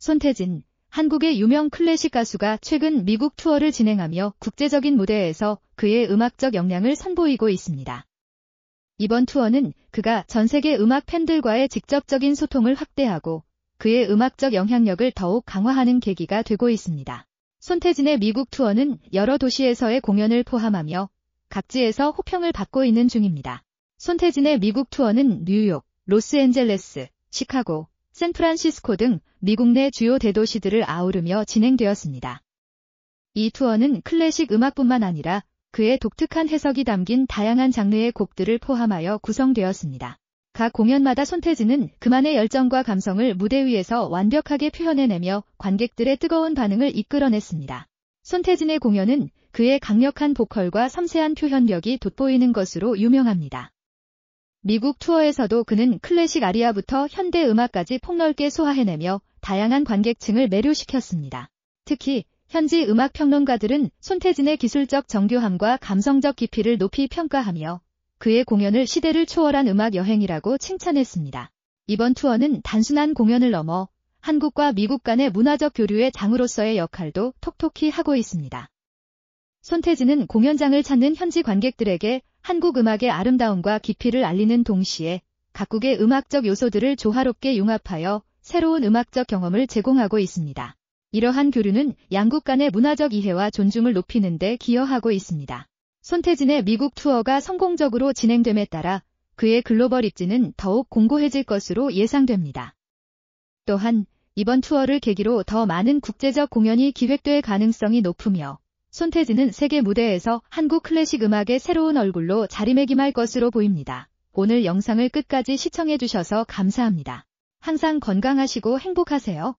손태진, 한국의 유명 클래식 가수가 최근 미국 투어를 진행하며 국제적인 무대에서 그의 음악적 역량을 선보이고 있습니다. 이번 투어는 그가 전 세계 음악 팬들과의 직접적인 소통을 확대하고 그의 음악적 영향력을 더욱 강화하는 계기가 되고 있습니다. 손태진의 미국 투어는 여러 도시에서의 공연을 포함하며 각지에서 호평을 받고 있는 중입니다. 손태진의 미국 투어는 뉴욕, 로스앤젤레스, 시카고, 샌프란시스코 등 미국 내 주요 대도시들을 아우르며 진행되었습니다. 이 투어는 클래식 음악뿐만 아니라 그의 독특한 해석이 담긴 다양한 장르의 곡들을 포함하여 구성되었습니다. 각 공연마다 손태진은 그만의 열정과 감성을 무대 위에서 완벽하게 표현해내며 관객들의 뜨거운 반응을 이끌어냈습니다. 손태진의 공연은 그의 강력한 보컬과 섬세한 표현력이 돋보이는 것으로 유명합니다. 미국 투어에서도 그는 클래식 아리아부터 현대 음악까지 폭넓게 소화해내며 다양한 관객층을 매료시켰습니다. 특히 현지 음악 평론가들은 손태진의 기술적 정교함과 감성적 깊이를 높이 평가하며 그의 공연을 시대를 초월한 음악 여행이라고 칭찬했습니다. 이번 투어는 단순한 공연을 넘어 한국과 미국 간의 문화적 교류의 장으로서의 역할도 톡톡히 하고 있습니다. 손태진은 공연장을 찾는 현지 관객들에게 한국 음악의 아름다움과 깊이를 알리는 동시에 각국의 음악적 요소들을 조화롭게 융합하여 새로운 음악적 경험을 제공하고 있습니다. 이러한 교류는 양국 간의 문화적 이해와 존중을 높이는 데 기여하고 있습니다. 손태진의 미국 투어가 성공적으로 진행됨에 따라 그의 글로벌 입지는 더욱 공고해질 것으로 예상됩니다. 또한 이번 투어를 계기로 더 많은 국제적 공연이 기획될 가능성이 높으며 손태진은 세계 무대에서 한국 클래식 음악의 새로운 얼굴로 자리매김할 것으로 보입니다. 오늘 영상을 끝까지 시청해주셔서 감사합니다. 항상 건강하시고 행복하세요.